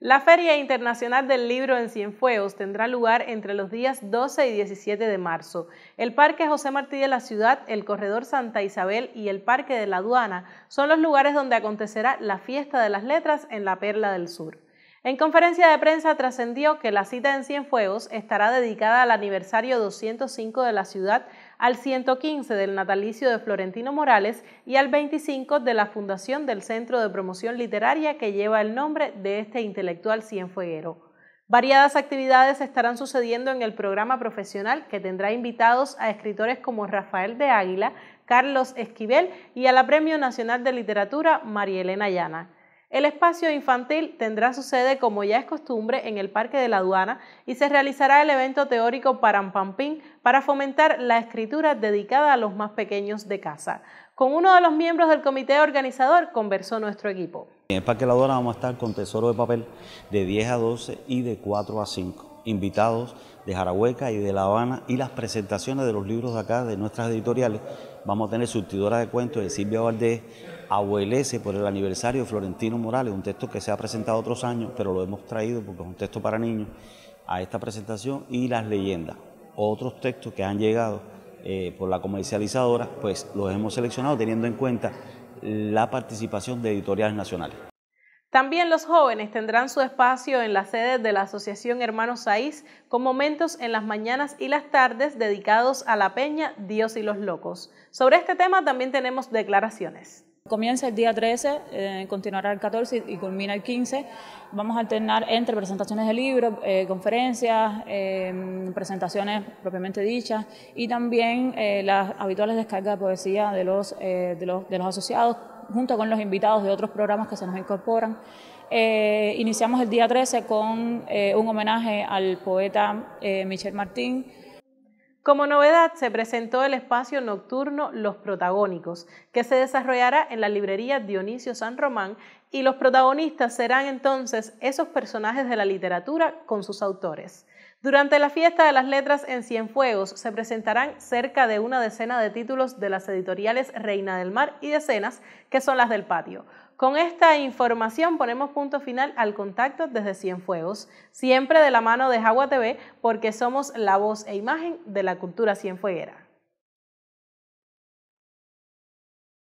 La Feria Internacional del Libro en Cienfuegos tendrá lugar entre los días 12 y 17 de marzo. El Parque José Martí de la Ciudad, el Corredor Santa Isabel y el Parque de la Aduana son los lugares donde acontecerá la Fiesta de las Letras en la Perla del Sur. En conferencia de prensa trascendió que la cita en Cienfuegos estará dedicada al aniversario 205 de la ciudad, al 115 del natalicio de Florentino Morales y al 25 de la fundación del Centro de Promoción Literaria que lleva el nombre de este intelectual cienfueguero. Variadas actividades estarán sucediendo en el programa profesional que tendrá invitados a escritores como Rafael de Águila, Carlos Esquivel y a la Premio Nacional de Literatura María Elena Llana. El espacio infantil tendrá su sede, como ya es costumbre, en el Parque de la Aduana y se realizará el evento teórico Parampampín para fomentar la escritura dedicada a los más pequeños de casa. Con uno de los miembros del comité organizador conversó nuestro equipo. En el Parque de la Aduana vamos a estar con tesoro de papel de 10 a 12 y de 4 a 5 invitados de Jarahueca y de La Habana y las presentaciones de los libros de acá, de nuestras editoriales. Vamos a tener surtidora de cuentos de Silvia Valdés, abuelece por el aniversario de Florentino Morales, un texto que se ha presentado otros años, pero lo hemos traído porque es un texto para niños, a esta presentación, y las leyendas, otros textos que han llegado eh, por la comercializadora, pues los hemos seleccionado teniendo en cuenta la participación de editoriales nacionales. También los jóvenes tendrán su espacio en la sede de la Asociación Hermanos Saiz con momentos en las mañanas y las tardes dedicados a la peña Dios y los locos. Sobre este tema también tenemos declaraciones. Comienza el día 13, eh, continuará el 14 y, culmina el 15. Vamos a alternar entre presentaciones de libros, eh, conferencias, em, presentaciones propiamente dichas y también eh, las habituales descargas de poesía de los, asociados junto con los invitados de otros programas que se nos incorporan. iniciamos el día 13 con un homenaje al poeta Michel Martín, como novedad, se presentó el espacio nocturno Los Protagónicos, que se desarrollará en la librería Dionisio San Román y los protagonistas serán entonces esos personajes de la literatura con sus autores. Durante la Fiesta de las Letras en Cienfuegos se presentarán cerca de una decena de títulos de las editoriales Reina del Mar y Decenas, que son las del patio. Con esta información ponemos punto final al contacto desde Cienfuegos, siempre de la mano de Jagua TV, porque somos la voz e imagen de la cultura cienfueguera.